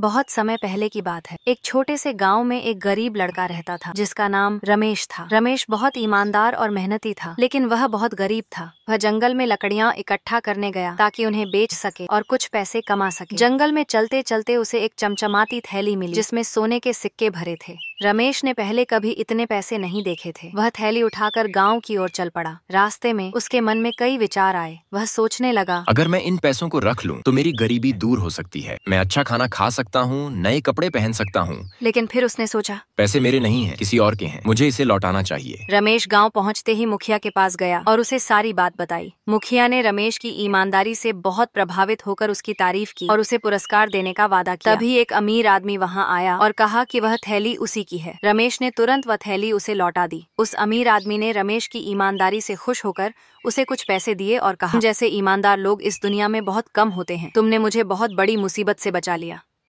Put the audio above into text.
बहुत समय पहले की बात है एक छोटे से गांव में एक गरीब लड़का रहता था जिसका नाम रमेश था रमेश बहुत ईमानदार और मेहनती था लेकिन वह बहुत गरीब था वह जंगल में लकड़ियाँ इकट्ठा करने गया ताकि उन्हें बेच सके और कुछ पैसे कमा सके जंगल में चलते चलते उसे एक चमचमाती थैली मिली जिसमें सोने के सिक्के भरे थे रमेश ने पहले कभी इतने पैसे नहीं देखे थे वह थैली उठाकर गांव की ओर चल पड़ा रास्ते में उसके मन में कई विचार आए वह सोचने लगा अगर मैं इन पैसों को रख लूँ तो मेरी गरीबी दूर हो सकती है मैं अच्छा खाना खा सकता हूँ नए कपड़े पहन सकता हूँ लेकिन फिर उसने सोचा पैसे मेरे नहीं है किसी और के हैं मुझे इसे लौटाना चाहिए रमेश गाँव पहुँचते ही मुखिया के पास गया और उसे सारी बात बताई मुखिया ने रमेश की ईमानदारी से बहुत प्रभावित होकर उसकी तारीफ की और उसे पुरस्कार देने का वादा किया तभी एक अमीर आदमी वहाँ आया और कहा कि वह थैली उसी की है रमेश ने तुरंत वह थैली उसे लौटा दी उस अमीर आदमी ने रमेश की ईमानदारी से खुश होकर उसे कुछ पैसे दिए और कहा जैसे ईमानदार लोग इस दुनिया में बहुत कम होते हैं तुमने मुझे बहुत बड़ी मुसीबत से बचा लिया